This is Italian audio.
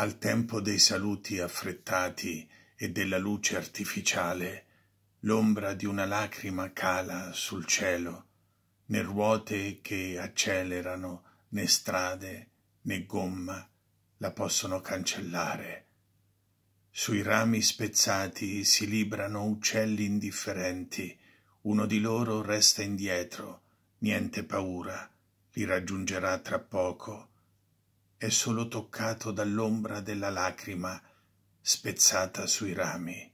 al tempo dei saluti affrettati e della luce artificiale, l'ombra di una lacrima cala sul cielo, né ruote che accelerano, né strade, né gomma la possono cancellare. Sui rami spezzati si librano uccelli indifferenti, uno di loro resta indietro, niente paura, li raggiungerà tra poco, è solo toccato dall'ombra della lacrima spezzata sui rami.